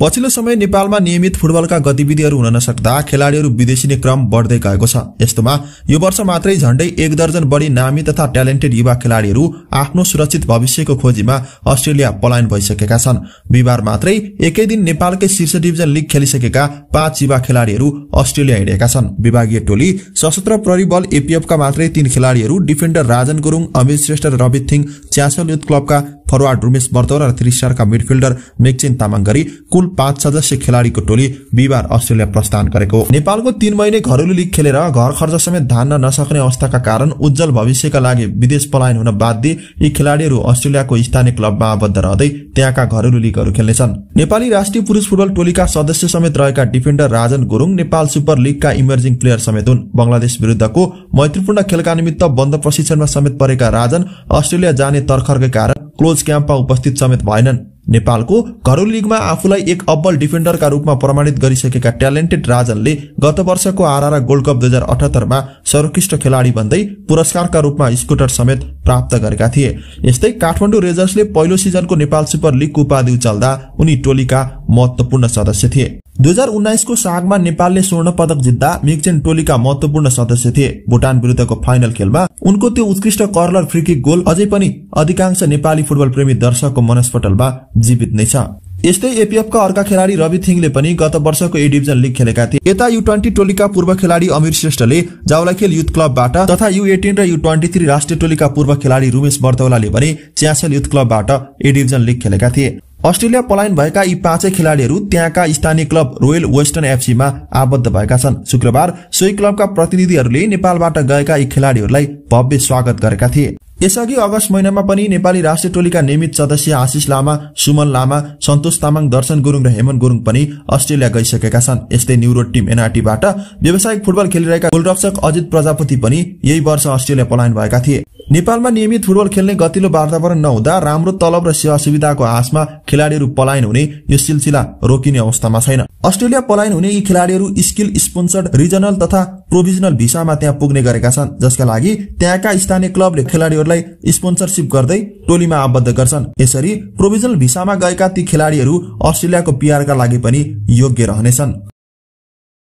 पछिल्लो समय नेपालमा नियमित फुटबलका गतिविधिहरू हुन नसक्दा खेलाडीहरू विदेशिने क्रम बढ्दै गएको छ यस्तोमा यो वर्ष मात्रै झण्डै एक दर्जन बढी नामी तथा ट्यालेन्टेड युवा खेलाडीहरू आफ्नो सुरक्षित भविष्यको खोजीमा अस्ट्रेलिया पलायन भइसकेका छन् बिहिबार मात्रै एकै दिन नेपालकै शीर्ष डिभिजन लिग खेलिसकेका पाँच युवा खेलाडीहरू अस्ट्रेलिया हिँडेका छन् विभागीय टोली सशस्त्र प्रहरी बल एपिएफका मात्रै तीन खेलाडीहरू डिफेन्डर राजन गुरुङ अमित श्रेष्ठ र रवि थिङ च्यासल युथ क्लबका फरवार्ड रुमेश बर्तौला र त्रिसारका मिडफिल्डर मेक्चिन तामाङ गरी कुल पाँच सदस्य खेलाडीको टोली बिहिबार अस्ट्रेलिया प्रस्थान गरेको नेपालको तीन महिने घरेलु लिग खेलेर घर खर्च समेत धान्न नसक्ने अवस्थाका कारण उज्जवल भविष्यका लागि विदेश पलायन हुन बाध्य यी खेलाडीहरू अस्ट्रेलियाको स्थानीय क्लबमा आबद्ध रहँदै त्यहाँका घरेलु लिगहरू खेल्नेछन् नेपाली राष्ट्रिय पुरुष फुटबल टोलीका सदस्य समेत रहेका डिफेन्डर राजन गुरुङ नेपाल सुपर लिगका इमर्जिङ प्लेयर समेत हुन् बङ्गलादेश विरुद्धको मैत्रीपूर्ण खेलका निमित्त बन्द प्रशिक्षणमा समेत परेका राजन अस्ट्रेलिया जाने तर्खरकै कारण क्लोज क्याम्पमा उपस्थित समेत भएनन् नेपालको घरु लिगमा आफूलाई एक अब्बल डिफेन्डरका रूपमा प्रमाणित गरिसकेका ट्यालेन्टेड राजनले गत वर्षको आरआर गोल्ड कप दुई हजार अठहत्तरमा सर्वोत्कृष्ट खेलाडी भन्दै पुरस्कारका रूपमा स्कुटर समेत प्राप्त गरेका थिए यस्तै काठमाडौँ रेजर्सले पहिलो सिजनको नेपाल सुपर लिगको उपाधि उचाल्दा उनी टोलीका महत्वपूर्ण सदस्य थिए दुई हजार उन्नाइसको सागमा नेपालले स्वर्ण पदक जित्दा मिक्चेन टोलीका महत्वपूर्ण सदस्य थिए भुटान विरुद्धको फाइनल खेलमा उनको त्यो उत्कृष्ट कर्लर फ्रिकिक गोल अझै पनि अधिकांश नेपाली फुटबल प्रेमी दर्शकको मनस्पटलमा जीवित नै छ यस्तै एपिएफका अर्का खेलाडी रवि थिङले पनि गत वर्षको ए डिभिजन लिग खेलेका थिए यता यु ट्वेन्टी टोलीका पूर्व खेलाडी अमिर श्रेष्ठले जावलाखेल युथ क्लबबाट तथा यु एटिन र यु ट्वेन्टी थ्री राष्ट्रिय टोलीका पूर्व खेलाडी रुमेश बर्तौलाले पनि च्यासेल युथ क्लबबाट ए डिभिजन लिग खेलेका थिए अस्ट्रेलिया पलायन भएका यी पाँचै खेलाडीहरू त्यहाँका स्थानीय क्लब रोयल वेस्टर्न एफसीमा आबद्ध भएका छन् शुक्रबार सोही क्लबका प्रतिनिधिहरूले नेपालबाट गएका यी खेलाडीहरूलाई भव्य स्वागत गरेका थिए यसअघि अगस्त महिनामा पनि नेपाली राष्ट्रिय टोलीका नियमित सदस्य आशिष लामा सुमन लामा सन्तोष तामाङ दर्शन गुरुङ र हेमन गुरुङ पनि अस्ट्रेलिया गइसकेका छन् यस्तै न्युरोड टिम एनआरटीबाट व्यावसायिक फुटबल खेलिरहेका गोलरक्षक अजित प्रजापति पनि यही वर्ष अस्ट्रेलिया पलायन भएका थिए नेपालमा नियमित फुटबल खेल्ने गतिलो वातावरण नहुँदा राम्रो तलब र सेवा सुविधाको आशमा खेलाडीहरू पलायन हुने यो सिलसिला रोकिने अवस्थामा छैन अस्ट्रेलिया पलायन हुने यी खेलाडीहरू स्किल स्पोन्सर्ड रिजनल तथा प्रोभिजनल भिसामा त्यहाँ पुग्ने गरेका छन् जसका लागि त्यहाँका स्थानीय क्लबले खेलाडीहरूलाई स्पोन्सरसिप गर्दै टोलीमा आबद्ध गर्छन् यसरी प्रोभिजनल भिसामा गएका ती खेलाडीहरू अस्ट्रेलियाको पिआरका लागि पनि योग्य रहनेछन्